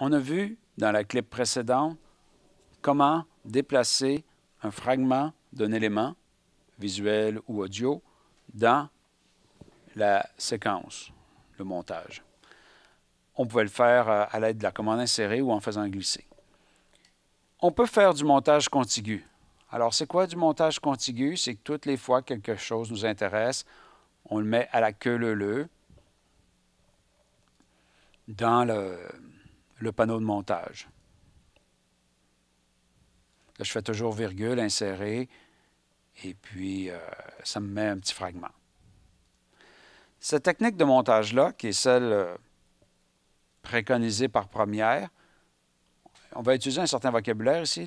On a vu dans la clip précédente comment déplacer un fragment d'un élément visuel ou audio dans la séquence, le montage. On pouvait le faire euh, à l'aide de la commande insérée ou en faisant glisser. On peut faire du montage contigu. Alors, c'est quoi du montage contigu? C'est que toutes les fois que quelque chose nous intéresse, on le met à la queue leu dans le, le panneau de montage. Là, je fais toujours virgule, insérer, et puis euh, ça me met un petit fragment. Cette technique de montage-là, qui est celle euh, préconisée par première, on va utiliser un certain vocabulaire ici.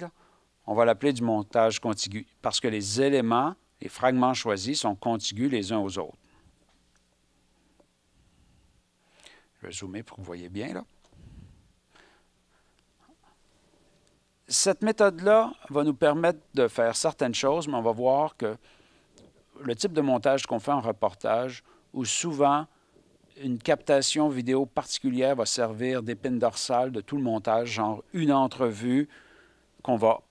On va l'appeler du montage contigu, parce que les éléments, les fragments choisis sont contigus les uns aux autres. Je vais zoomer pour que vous voyez bien. Là. Cette méthode-là va nous permettre de faire certaines choses, mais on va voir que le type de montage qu'on fait en reportage, où souvent une captation vidéo particulière va servir d'épine dorsale de tout le montage, genre une entrevue sur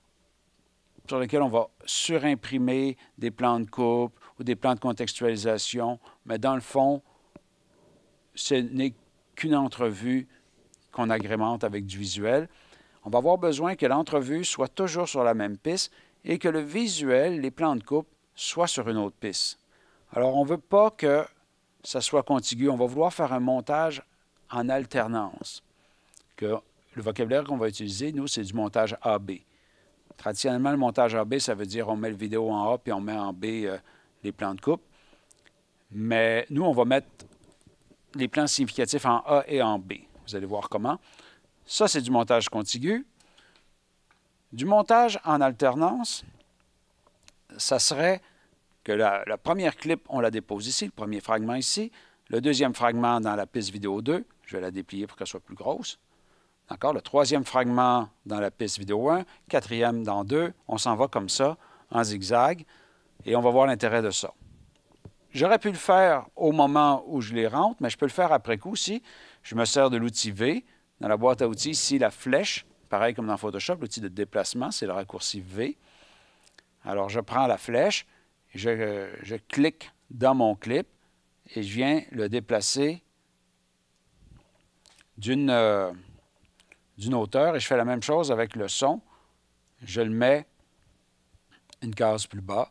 laquelle on va surimprimer des plans de coupe ou des plans de contextualisation, mais dans le fond, ce n'est qu'une entrevue qu'on agrémente avec du visuel. On va avoir besoin que l'entrevue soit toujours sur la même piste et que le visuel, les plans de coupe, soient sur une autre piste. Alors, on ne veut pas que ça soit contigu. On va vouloir faire un montage en alternance. Que le vocabulaire qu'on va utiliser, nous, c'est du montage AB. Traditionnellement, le montage AB, ça veut dire on met le vidéo en A puis on met en B euh, les plans de coupe. Mais nous, on va mettre les plans significatifs en A et en B. Vous allez voir comment. Ça, c'est du montage contigu, Du montage en alternance, ça serait que la, première clip, on la dépose ici, le premier fragment ici, le deuxième fragment dans la piste vidéo 2, je vais la déplier pour qu'elle soit plus grosse. D'accord? Le troisième fragment dans la piste vidéo 1, quatrième dans 2. On s'en va comme ça, en zigzag, et on va voir l'intérêt de ça. J'aurais pu le faire au moment où je les rentre, mais je peux le faire après coup si je me sers de l'outil V, dans la boîte à outils, ici, la flèche, pareil comme dans Photoshop, l'outil de déplacement, c'est le raccourci V. Alors, je prends la flèche, je, clique dans mon clip et je viens le déplacer euh, d'une hauteur. Et je fais la même chose avec le son. Je le mets une case plus bas.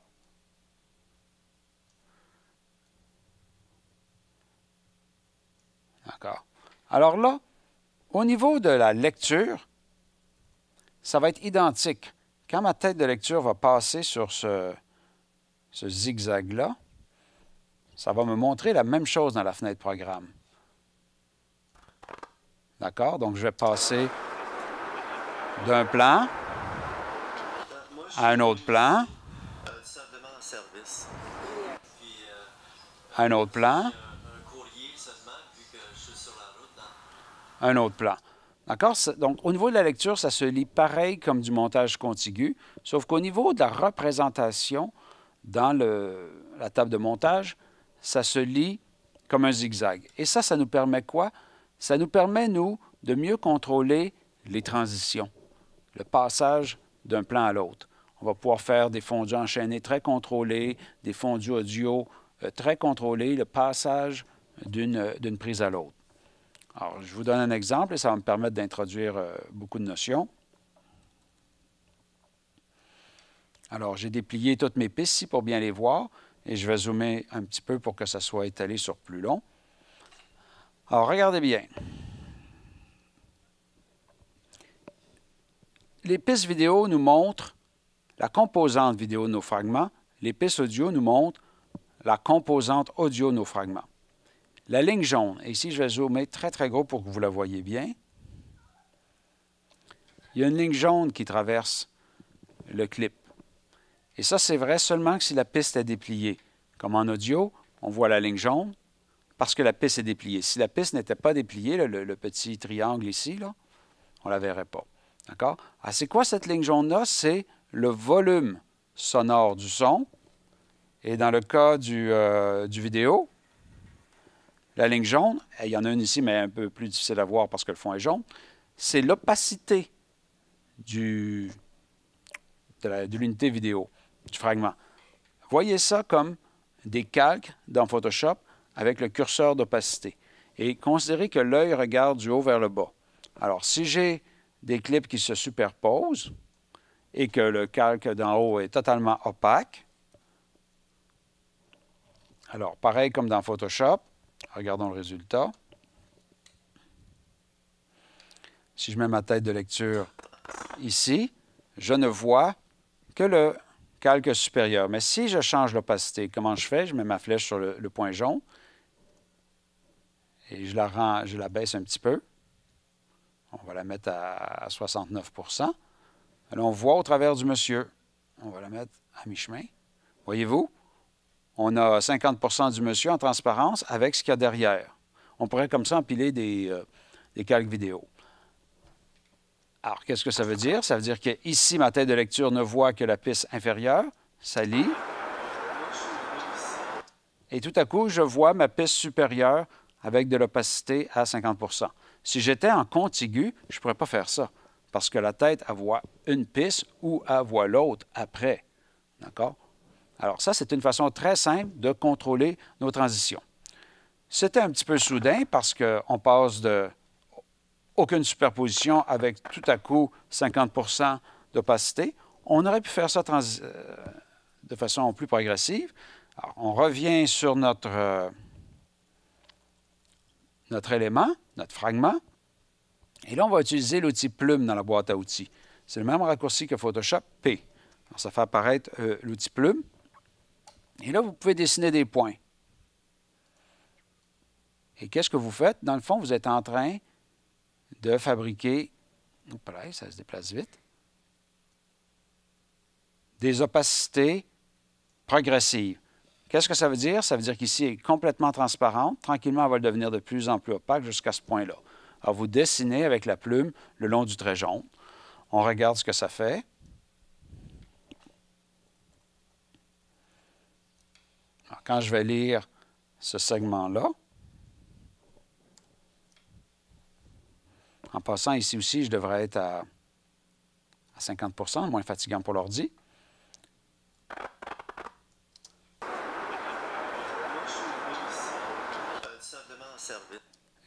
D'accord. Alors là, au niveau de la lecture, ça va être identique. Quand ma tête de lecture va passer sur ce, zigzag-là, ça va me montrer la même chose dans la fenêtre programme. D'accord? Donc, je vais passer d'un plan à un autre plan, à un autre plan, un autre plan. D'accord? Donc, au niveau de la lecture, ça se lit pareil comme du montage contigu, sauf qu'au niveau de la représentation dans la table de montage, ça se lit comme un zigzag. Et ça, ça nous permet quoi? Ça nous permet, nous, de mieux contrôler les transitions, le passage d'un plan à l'autre. On va pouvoir faire des fondus enchaînés très contrôlés, des fondus audio euh, très contrôlés, le passage d'une euh, prise à l'autre. Alors, je vous donne un exemple et ça va me permettre d'introduire euh, beaucoup de notions. Alors, j'ai déplié toutes mes pistes ici pour bien les voir et je vais zoomer un petit peu pour que ça soit étalé sur plus long. Alors, regardez bien. Les pistes vidéo nous montrent la composante vidéo de nos fragments. Les pistes audio nous montrent la composante audio de nos fragments. La ligne jaune, et ici je vais zoomer très très gros pour que vous la voyez bien. Il y a une ligne jaune qui traverse le clip. Et ça, c'est vrai seulement que si la piste est dépliée. Comme en audio, on voit la ligne jaune parce que la piste est dépliée. Si la piste n'était pas dépliée, le, petit triangle ici, là, on ne la verrait pas. D'accord? Ah, c'est quoi cette ligne jaune-là? C'est le volume sonore du son. Et dans le cas du euh, vidéo, la ligne jaune, il y en a une ici, mais un peu plus difficile à voir parce que le fond est jaune, c'est l'opacité de l'unité vidéo, du fragment. Voyez ça comme des calques dans Photoshop avec le curseur d'opacité. Et considérez que l'œil regarde du haut vers le bas. Alors, si j'ai des clips qui se superposent et que le calque d'en haut est totalement opaque, alors pareil comme dans Photoshop, Regardons le résultat. Si je mets ma tête de lecture ici, je ne vois que le calque supérieur. Mais si je change l'opacité, comment je fais? Je mets ma flèche sur le, point jaune et je la, je la baisse un petit peu. On va la mettre à 69 Alors on voit au travers du monsieur. On va la mettre à mi-chemin. Voyez-vous, on a 50 du monsieur en transparence avec ce qu'il y a derrière. On pourrait comme ça empiler euh, des, calques vidéo. Alors, qu'est-ce que ça veut dire? Ça veut dire que ici, ma tête de lecture ne voit que la piste inférieure. Ça lit. Et tout à coup, je vois ma piste supérieure avec de l'opacité à 50 Si j'étais en contigu, je ne pourrais pas faire ça parce que la tête, voit une piste ou voit l'autre après. D'accord? Alors ça, c'est une façon très simple de contrôler nos transitions. C'était un petit peu soudain parce qu'on passe de aucune superposition avec tout à coup 50 d'opacité. On aurait pu faire ça euh, de façon plus progressive. Alors, on revient sur notre, euh, notre élément, notre fragment. Et là, on va utiliser l'outil plume dans la boîte à outils. C'est le même raccourci que Photoshop, P. Alors, ça fait apparaître euh, l'outil plume. Et là, vous pouvez dessiner des points. Et qu'est-ce que vous faites? Dans le fond, vous êtes en train de fabriquer, pareil, ça se déplace vite, des opacités progressives. Qu'est-ce que ça veut dire? Ça veut dire qu'ici, est complètement transparente. Tranquillement, elle va devenir de plus en plus opaque jusqu'à ce point-là. Alors, vous dessinez avec la plume le long du trait jaune. On regarde ce que ça fait. quand je vais lire ce segment-là, en passant ici aussi, je devrais être à 50 moins fatigant pour l'ordi.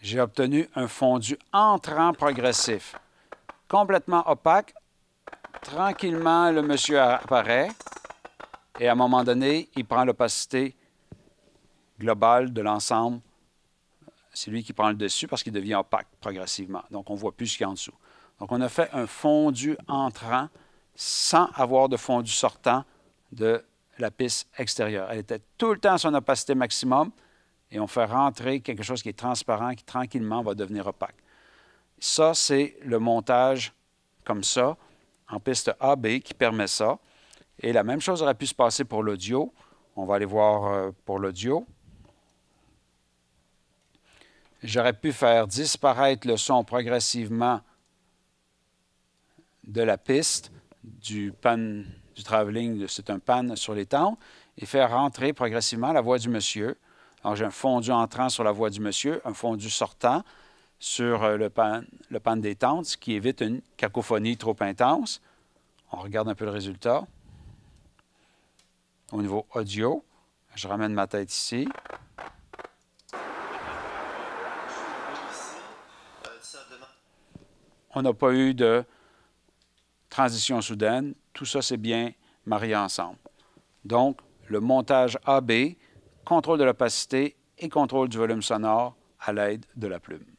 J'ai obtenu un fondu entrant progressif, complètement opaque. Tranquillement, le monsieur apparaît et à un moment donné, il prend l'opacité global de l'ensemble, c'est lui qui prend le dessus parce qu'il devient opaque progressivement. Donc, on ne voit plus ce qu'il y a en dessous. Donc, on a fait un fondu entrant sans avoir de fondu sortant de la piste extérieure. Elle était tout le temps à son opacité maximum et on fait rentrer quelque chose qui est transparent, qui tranquillement va devenir opaque. Ça, c'est le montage comme ça, en piste AB, qui permet ça. Et la même chose aurait pu se passer pour l'audio. On va aller voir euh, pour l'audio. J'aurais pu faire disparaître le son progressivement de la piste, du pan, du travelling, c'est un pan sur les temps, et faire rentrer progressivement la voix du monsieur. Alors, j'ai un fondu entrant sur la voix du monsieur, un fondu sortant sur euh, le pan, le pan des tentes, ce qui évite une cacophonie trop intense. On regarde un peu le résultat. Au niveau audio, je ramène ma tête ici. On n'a pas eu de transition soudaine. Tout ça c'est bien marié ensemble. Donc, le montage AB, contrôle de l'opacité et contrôle du volume sonore à l'aide de la plume.